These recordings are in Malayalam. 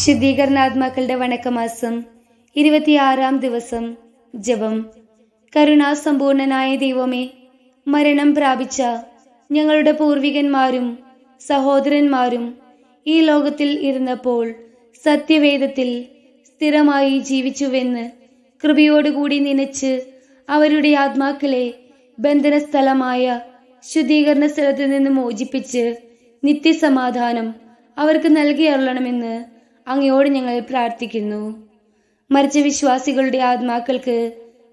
ശുദ്ധീകരണാത്മാക്കളുടെ വണക്കമാസം ഇരുപത്തിയാറാം ദിവസം ജപം കരുണാസമ്പൂർണനായ ദൈവമേ മരണം പ്രാപിച്ച ഞങ്ങളുടെ പൂർവികന്മാരും സഹോദരന്മാരും ഈ ലോകത്തിൽ ഇരുന്നപ്പോൾ സത്യവേദത്തിൽ സ്ഥിരമായി ജീവിച്ചുവെന്ന് കൃപയോടുകൂടി നനച്ച് അവരുടെ ആത്മാക്കളെ ബന്ധനസ്ഥലമായ ശുദ്ധീകരണ സ്ഥലത്ത് നിന്ന് മോചിപ്പിച്ച് നിത്യസമാധാനം അവർക്ക് നൽകി അരുളണമെന്ന് അങ്ങയോട് ഞങ്ങൾ പ്രാർത്ഥിക്കുന്നു മരിച്ച വിശ്വാസികളുടെ ആത്മാക്കൾക്ക്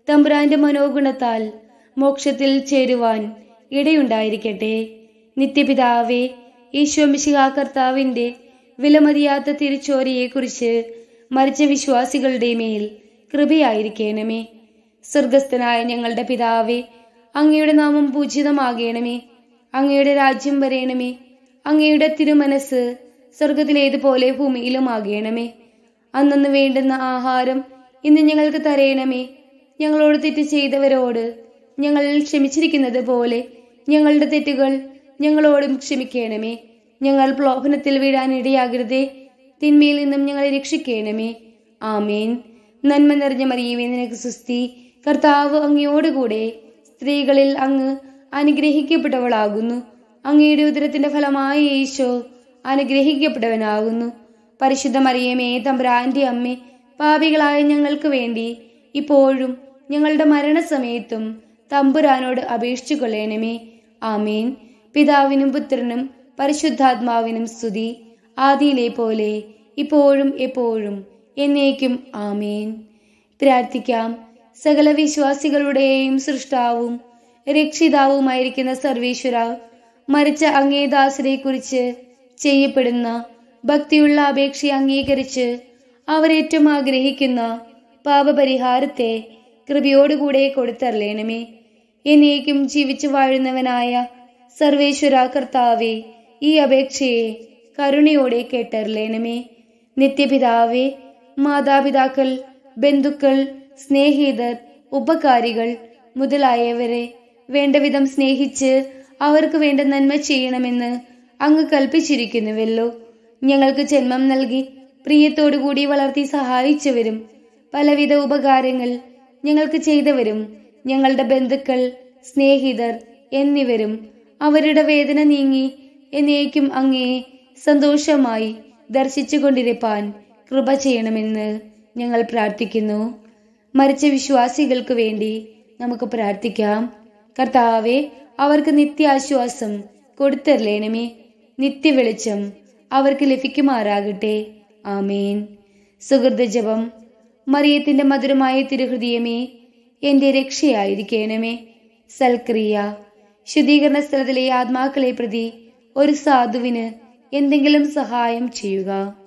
തമ്പുരാന്റെ മനോഗുണത്താൽ മോക്ഷത്തിൽ ചേരുവാൻ ഇടയുണ്ടായിരിക്കട്ടെ നിത്യപിതാവേ ഈശോമിശിഹ കർത്താവിന്റെ വിലമതിയാത്ത തിരിച്ചോരയെക്കുറിച്ച് മരിച്ച വിശ്വാസികളുടെ മേൽ കൃപയായിരിക്കണമേ സ്വർഗസ്ഥനായ ഞങ്ങളുടെ പിതാവേ അങ്ങയുടെ നാമം പൂജിതമാകണമേ അങ്ങയുടെ രാജ്യം വരയണമേ അങ്ങയുടെ തിരുമനസ് സ്വർഗത്തിലേതുപോലെ ഭൂമിയിലും ആകേണമേ അന്നന്ന് വേണ്ടുന്ന ആഹാരം ഇന്ന് ഞങ്ങൾക്ക് തരയണമേ ഞങ്ങളോട് തെറ്റ് ചെയ്തവരോട് ഞങ്ങൾ ക്ഷമിച്ചിരിക്കുന്നത് പോലെ ഞങ്ങളുടെ തെറ്റുകൾ ഞങ്ങളോടും ക്ഷമിക്കണമേ ഞങ്ങൾ പ്രലോഭനത്തിൽ വീഴാനിടയാകരുതേ തിന്മയിൽ നിന്നും ഞങ്ങളെ രക്ഷിക്കണമേ ആമേൻ നന്മ നിറഞ്ഞ മറിയവേ നിനക്ക് സുസ്തി കർത്താവ് അങ്ങയോടുകൂടെ സ്ത്രീകളിൽ അങ്ങ് അനുഗ്രഹിക്കപ്പെട്ടവളാകുന്നു അങ്ങയുടെ ഉദരത്തിന്റെ ഫലമായ ഈശോ അനുഗ്രഹിക്കപ്പെടുവനാകുന്നു പരിശുദ്ധ മറിയമേ അമ്മേ പാപികളായ ഞങ്ങൾക്ക് വേണ്ടി ഇപ്പോഴും ഞങ്ങളുടെ മരണസമയത്തും തമ്പുരാനോട് അപേക്ഷിച്ചു കൊള്ളേണമേ ആമീൻ പിതാവിനും പുത്രനും പരിശുദ്ധാത്മാവിനും സ്തുതി ആദിയിലെ പോലെ ഇപ്പോഴും എപ്പോഴും എന്നേക്കും ആമീൻ പ്രാർത്ഥിക്കാം സകല വിശ്വാസികളുടെയും സൃഷ്ടാവും രക്ഷിതാവുമായിരിക്കുന്ന സർവീശ്വര മരിച്ച അങ്ങേദാസരെ കുറിച്ച് ചെയ്യപ്പെടുന്ന ഭക്തിയുള്ള അപേക്ഷ അംഗീകരിച്ച് അവരേറ്റവും ആഗ്രഹിക്കുന്ന പാപപരിഹാരത്തെ കൃപയോടുകൂടെ കൊടുത്തറിയണമേ എന്നേക്കും ജീവിച്ചു വാഴുന്നവനായ സർവേശ്വര കർത്താവെ ഈ അപേക്ഷയെ കരുണയോടെ കേട്ടറിയണമേ നിത്യപിതാവേ മാതാപിതാക്കൾ ബന്ധുക്കൾ സ്നേഹിതർ ഉപകാരികൾ മുതലായവരെ വേണ്ടവിധം സ്നേഹിച്ച് അവർക്ക് വേണ്ട നന്മ ചെയ്യണമെന്ന് അങ്ങ് കൽപ്പിച്ചിരിക്കുന്നുവല്ലോ ഞങ്ങൾക്ക് ജന്മം നൽകി പ്രിയത്തോടുകൂടി വളർത്തി സഹായിച്ചവരും പലവിധ ഉപകാരങ്ങൾ ഞങ്ങൾക്ക് ചെയ്തവരും ഞങ്ങളുടെ ബന്ധുക്കൾ സ്നേഹിതർ എന്നിവരും അവരുടെ വേദന നീങ്ങി എന്നേക്കും അങ്ങയെ സന്തോഷമായി കൊണ്ടിരിപ്പാൻ കൃപ ചെയ്യണമെന്ന് ഞങ്ങൾ പ്രാർത്ഥിക്കുന്നു മരിച്ച വിശ്വാസികൾക്ക് വേണ്ടി നമുക്ക് പ്രാർത്ഥിക്കാം കർത്താവെ അവർക്ക് നിത്യാശ്വാസം കൊടുത്തരലേണമേ നിത്യവെളിച്ചം അവർക്ക് ലഭിക്കുമാറാകട്ടെ ആമേൻ സുഹൃത ജപം മറിയത്തിന്റെ മധുരമായ തിരുഹൃദയമേ എന്റെ രക്ഷയായിരിക്കേണമേ സൽക്രിയ ശുദ്ധീകരണ സ്ഥലത്തിലെ ആത്മാക്കളെ പ്രതി ഒരു സാധുവിന് എന്തെങ്കിലും സഹായം ചെയ്യുക